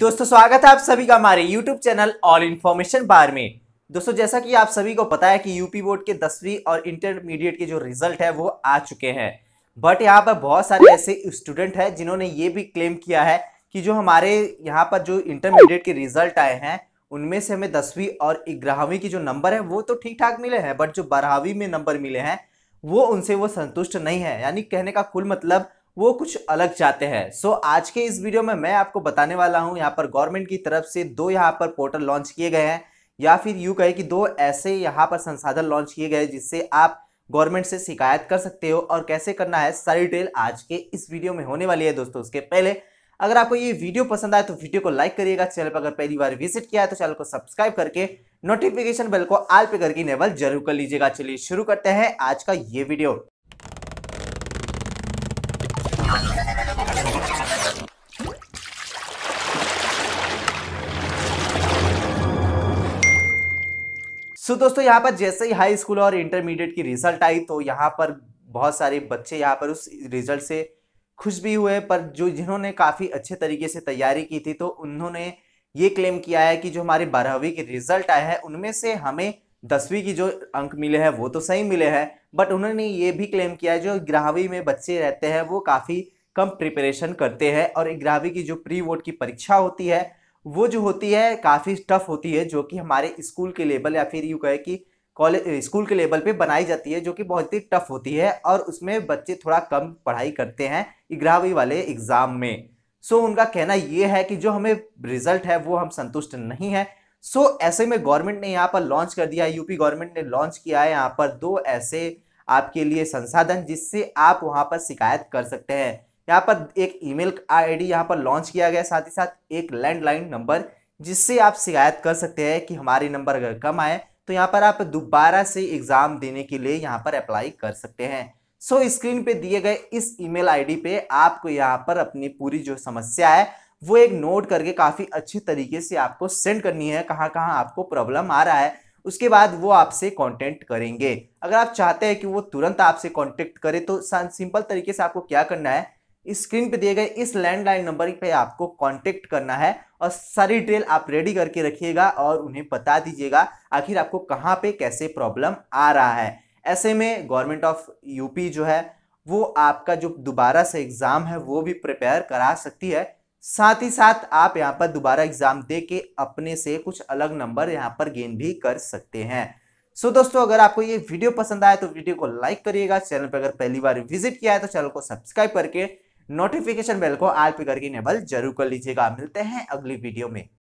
दोस्तों स्वागत है आप सभी का हमारे YouTube चैनल ऑल इन्फॉर्मेशन बार में दोस्तों जैसा कि आप सभी को पता है कि यूपी बोर्ड के दसवीं और इंटरमीडिएट के जो रिजल्ट है वो आ चुके हैं बट यहाँ पर बहुत सारे ऐसे स्टूडेंट हैं जिन्होंने ये भी क्लेम किया है कि जो हमारे यहाँ पर जो इंटरमीडिएट के रिजल्ट आए हैं उनमें से हमें दसवीं और ग्यारहवीं की जो नंबर है वो तो ठीक ठाक मिले हैं बट जो बारहवीं में नंबर मिले हैं वो उनसे वो संतुष्ट नहीं है यानी कहने का कुल मतलब वो कुछ अलग चाहते हैं सो so, आज के इस वीडियो में मैं आपको बताने वाला हूँ यहाँ पर गवर्नमेंट की तरफ से दो यहाँ पर पोर्टल लॉन्च किए गए हैं या फिर यूँ कहे कि दो ऐसे यहाँ पर संसाधन लॉन्च किए गए जिससे आप गवर्नमेंट से शिकायत कर सकते हो और कैसे करना है सारी डिटेल आज के इस वीडियो में होने वाली है दोस्तों उसके पहले अगर आपको ये वीडियो पसंद आए तो वीडियो को लाइक करिएगा चैनल पर अगर पहली बार विजिट किया है तो चैनल को सब्सक्राइब करके नोटिफिकेशन बेल को आल पे करके इनेबल जरूर कर लीजिएगा चलिए शुरू करते हैं आज का ये वीडियो तो दोस्तों यहाँ पर जैसे ही हाई स्कूल और इंटरमीडिएट की रिजल्ट आई तो यहाँ पर बहुत सारे बच्चे यहाँ पर उस रिजल्ट से खुश भी हुए पर जो जिन्होंने काफ़ी अच्छे तरीके से तैयारी की थी तो उन्होंने ये क्लेम किया है कि जो हमारे बारहवीं के रिजल्ट आए हैं उनमें से हमें दसवीं की जो अंक मिले हैं वो तो सही मिले हैं बट उन्होंने ये भी क्लेम किया है जो ग्रहवीं में बच्चे रहते हैं वो काफ़ी कम प्रिपरेशन करते हैं और ग्यारहवीं की जो प्री बोर्ड की परीक्षा होती है वो जो होती है काफ़ी टफ होती है जो कि हमारे स्कूल के लेवल या फिर यूँ कहे कि कॉलेज स्कूल के लेवल पे बनाई जाती है जो कि बहुत ही टफ होती है और उसमें बच्चे थोड़ा कम पढ़ाई करते हैं ग्यारहवीं वाले एग्ज़ाम में सो so, उनका कहना ये है कि जो हमें रिजल्ट है वो हम संतुष्ट नहीं है सो so, ऐसे में गवर्नमेंट ने यहाँ पर लॉन्च कर दिया है यूपी गवर्नमेंट ने लॉन्च किया है यहाँ पर दो ऐसे आपके लिए संसाधन जिससे आप वहाँ पर शिकायत कर सकते हैं यहाँ पर एक ईमेल आईडी यहाँ पर लॉन्च किया गया साथ ही साथ एक लैंडलाइन नंबर जिससे आप शिकायत कर सकते हैं कि हमारे नंबर अगर कम आए तो यहाँ पर आप दोबारा से एग्जाम देने के लिए यहाँ पर अप्लाई कर सकते हैं सो so, स्क्रीन पे दिए गए इस ईमेल आईडी पे आपको यहाँ पर अपनी पूरी जो समस्या है वो एक नोट करके काफ़ी अच्छे तरीके से आपको सेंड करनी है कहाँ कहाँ आपको प्रॉब्लम आ रहा है उसके बाद वो आपसे कांटेक्ट करेंगे अगर आप चाहते हैं कि वो तुरंत आपसे कांटेक्ट करे तो सिंपल तरीके से आपको क्या करना है स्क्रीन पे दिए गए इस लैंडलाइन नंबर पे आपको कांटेक्ट करना है और सारी डिटेल आप रेडी करके रखिएगा और उन्हें बता दीजिएगा आखिर आपको कहाँ पे कैसे प्रॉब्लम आ रहा है ऐसे में गवर्नमेंट ऑफ यूपी जो है वो आपका जो दोबारा से एग्ज़ाम है वो भी प्रिपेयर करा सकती है साथ ही साथ आप यहाँ पर दोबारा एग्ज़ाम दे के अपने से कुछ अलग नंबर यहाँ पर गेन भी कर सकते हैं सो so, दोस्तों अगर आपको ये वीडियो पसंद आए तो वीडियो को लाइक करिएगा चैनल पर अगर पहली बार विजिट किया है तो चैनल को सब्सक्राइब करके नोटिफिकेशन बेल को आल पे करके इनेबल जरूर कर लीजिएगा मिलते हैं अगली वीडियो में